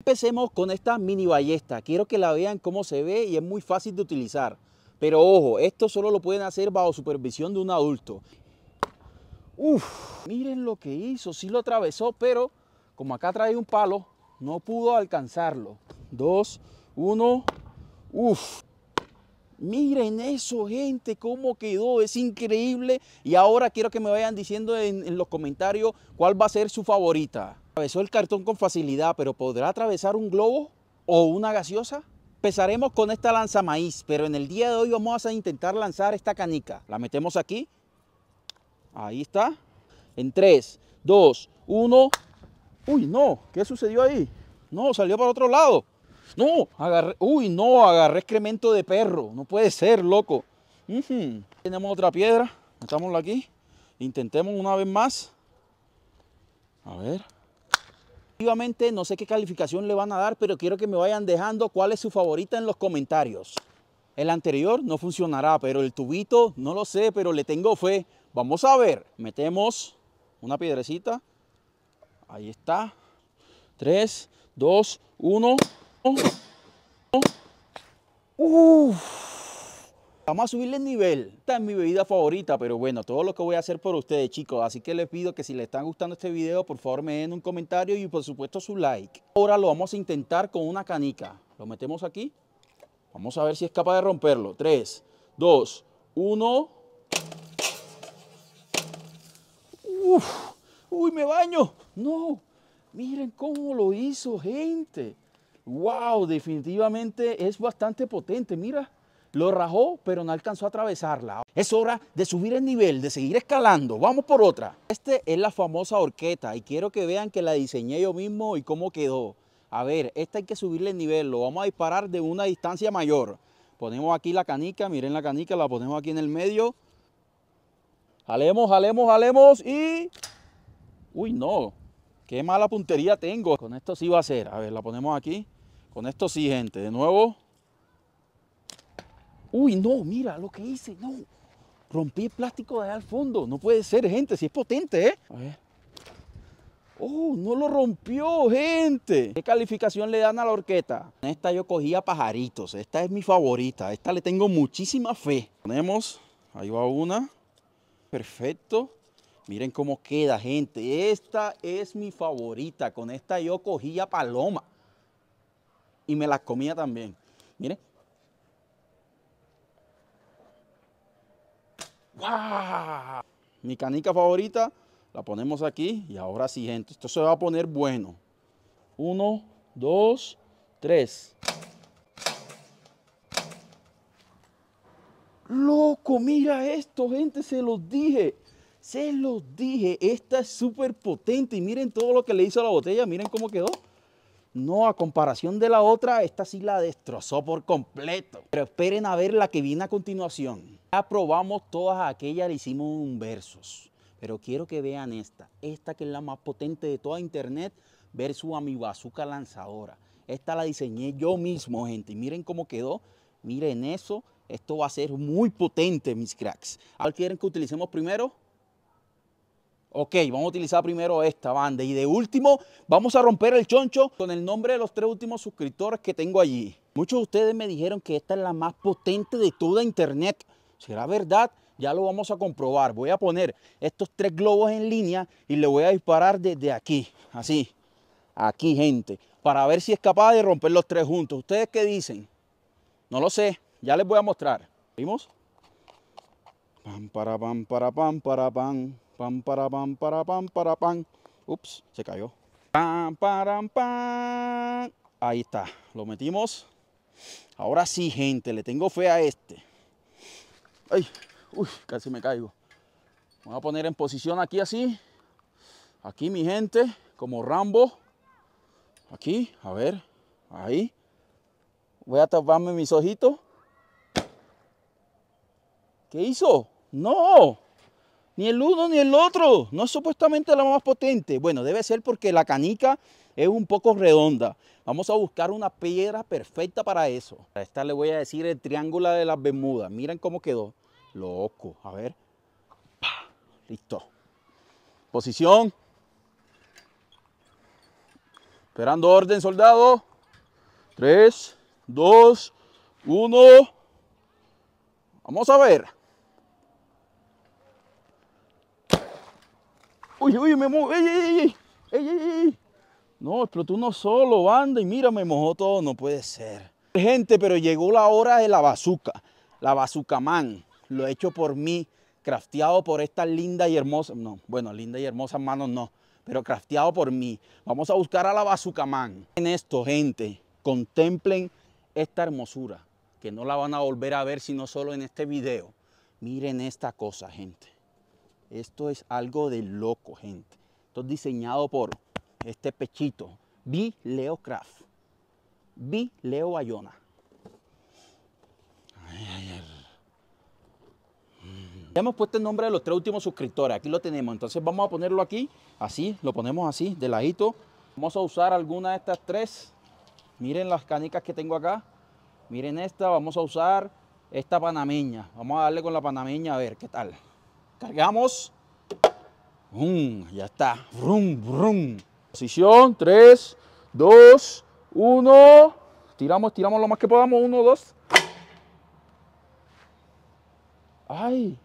Empecemos con esta mini ballesta. Quiero que la vean cómo se ve y es muy fácil de utilizar. Pero ojo, esto solo lo pueden hacer bajo supervisión de un adulto. Uf, miren lo que hizo. Sí lo atravesó, pero como acá trae un palo, no pudo alcanzarlo. Dos, uno, uf. Miren eso, gente, cómo quedó. Es increíble. Y ahora quiero que me vayan diciendo en, en los comentarios cuál va a ser su favorita. Atravesó el cartón con facilidad, pero ¿podrá atravesar un globo o una gaseosa? Empezaremos con esta lanza maíz, pero en el día de hoy vamos a intentar lanzar esta canica. La metemos aquí. Ahí está. En 3, 2, 1. Uy, no. ¿Qué sucedió ahí? No, salió para otro lado. No, agarré. Uy, no, agarré excremento de perro. No puede ser, loco. Tenemos otra piedra. Metámosla aquí. Intentemos una vez más. A ver no sé qué calificación le van a dar, pero quiero que me vayan dejando cuál es su favorita en los comentarios. El anterior no funcionará, pero el tubito no lo sé, pero le tengo fe. Vamos a ver, metemos una piedrecita. Ahí está. 3, 2, 1. Uf. Vamos a subirle el nivel. Esta es mi bebida favorita, pero bueno, todo lo que voy a hacer por ustedes, chicos. Así que les pido que si les están gustando este video, por favor me den un comentario y por supuesto su like. Ahora lo vamos a intentar con una canica. Lo metemos aquí. Vamos a ver si es capaz de romperlo. 3, 2, 1. Uf, uy, me baño. No, miren cómo lo hizo, gente. Wow, definitivamente es bastante potente. Mira. Lo rajó, pero no alcanzó a atravesarla. Es hora de subir el nivel, de seguir escalando. Vamos por otra. Esta es la famosa horqueta y quiero que vean que la diseñé yo mismo y cómo quedó. A ver, esta hay que subirle el nivel, lo vamos a disparar de una distancia mayor. Ponemos aquí la canica, miren la canica, la ponemos aquí en el medio. Jalemos, jalemos, jalemos y... Uy, no, qué mala puntería tengo. Con esto sí va a ser. A ver, la ponemos aquí. Con esto sí, gente. De nuevo, Uy, no, mira lo que hice, no. Rompí el plástico de allá al fondo. No puede ser, gente, si es potente, ¿eh? A ver. Oh, no lo rompió, gente. ¿Qué calificación le dan a la horqueta? Esta yo cogía pajaritos. Esta es mi favorita. Esta le tengo muchísima fe. Ponemos, ahí va una. Perfecto. Miren cómo queda, gente. Esta es mi favorita. Con esta yo cogía paloma. Y me las comía también. Miren, ¡Wow! Mi canica favorita la ponemos aquí y ahora sí, gente, esto se va a poner bueno. Uno, dos, tres. Loco, mira esto, gente, se los dije. Se los dije, esta es súper potente y miren todo lo que le hizo a la botella, miren cómo quedó. No, a comparación de la otra, esta sí la destrozó por completo. Pero esperen a ver la que viene a continuación. Aprobamos todas aquellas, le hicimos un versus Pero quiero que vean esta, esta que es la más potente de toda internet versus a mi bazooka lanzadora. Esta la diseñé yo mismo, gente. Y miren cómo quedó. Miren eso. Esto va a ser muy potente, mis cracks. ¿Alguien quieren que utilicemos primero? Ok, vamos a utilizar primero esta banda. Y de último, vamos a romper el choncho con el nombre de los tres últimos suscriptores que tengo allí. Muchos de ustedes me dijeron que esta es la más potente de toda internet. Si ¿Será verdad? Ya lo vamos a comprobar. Voy a poner estos tres globos en línea y le voy a disparar desde aquí, así, aquí, gente, para ver si es capaz de romper los tres juntos. ¿Ustedes qué dicen? No lo sé, ya les voy a mostrar. ¿Vimos? Pam, para, pam, para, pam, para, pam, pam, para, pam, para, pam, para, pam. Ups, se cayó. Pam, para pam. Ahí está, lo metimos. Ahora sí, gente, le tengo fe a este. Ay, uy, casi me caigo. voy a poner en posición aquí así. Aquí mi gente, como Rambo. Aquí, a ver, ahí. Voy a taparme mis ojitos. ¿Qué hizo? No, ni el uno ni el otro. No es supuestamente la más potente. Bueno, debe ser porque la canica es un poco redonda. Vamos a buscar una piedra perfecta para eso. A esta le voy a decir el triángulo de las Bermudas. Miren cómo quedó. Loco, a ver. Listo. Posición. Esperando orden, soldado. 3, 2, 1. Vamos a ver. Uy, uy, me mojó. Ey, ey, ey, no, explotó uno solo, banda. Y mira, me mojó todo. No puede ser. Gente, pero llegó la hora de la bazuca. La bazuca man lo hecho por mí, crafteado por estas linda y hermosa, no, bueno, linda y hermosas manos no, pero crafteado por mí. Vamos a buscar a la bazucamán. En esto, gente, contemplen esta hermosura, que no la van a volver a ver sino solo en este video. Miren esta cosa, gente. Esto es algo de loco, gente. Esto es diseñado por este pechito. Vi Leo Craft. Vi Leo Bayona. hemos puesto el nombre de los tres últimos suscriptores. Aquí lo tenemos. Entonces vamos a ponerlo aquí. Así, lo ponemos así, de ladito. Vamos a usar alguna de estas tres. Miren las canicas que tengo acá. Miren esta. Vamos a usar esta panameña. Vamos a darle con la panameña a ver qué tal. Cargamos. ya está. Brum, brum. Posición 3, 2, 1. Tiramos, tiramos lo más que podamos. Uno, dos. ¡Ay!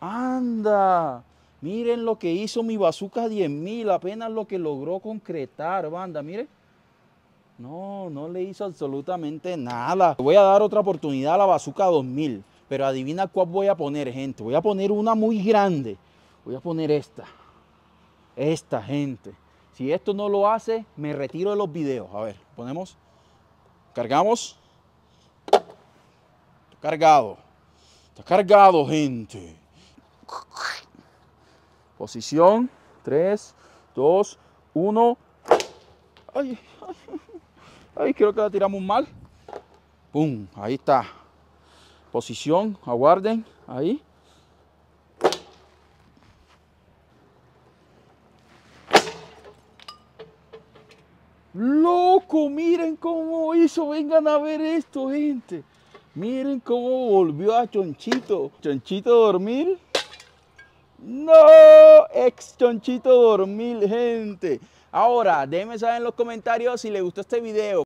anda, miren lo que hizo mi bazooka 10.000, apenas lo que logró concretar, banda, mire No, no le hizo absolutamente nada. Voy a dar otra oportunidad a la bazooka 2000, pero adivina cuál voy a poner, gente. Voy a poner una muy grande. Voy a poner esta. Esta, gente. Si esto no lo hace, me retiro de los videos. A ver, ponemos. Cargamos. Cargado. Está cargado, gente. Posición. 3, 2, 1. Ay, ay, creo que la tiramos mal. Pum, ahí está. Posición, aguarden. Ahí. Loco, miren cómo hizo. Vengan a ver esto, gente. Miren cómo volvió a Chonchito. Chonchito a dormir no, ex chonchito dormil, gente. Ahora, déjenme saber en los comentarios si les gustó este video.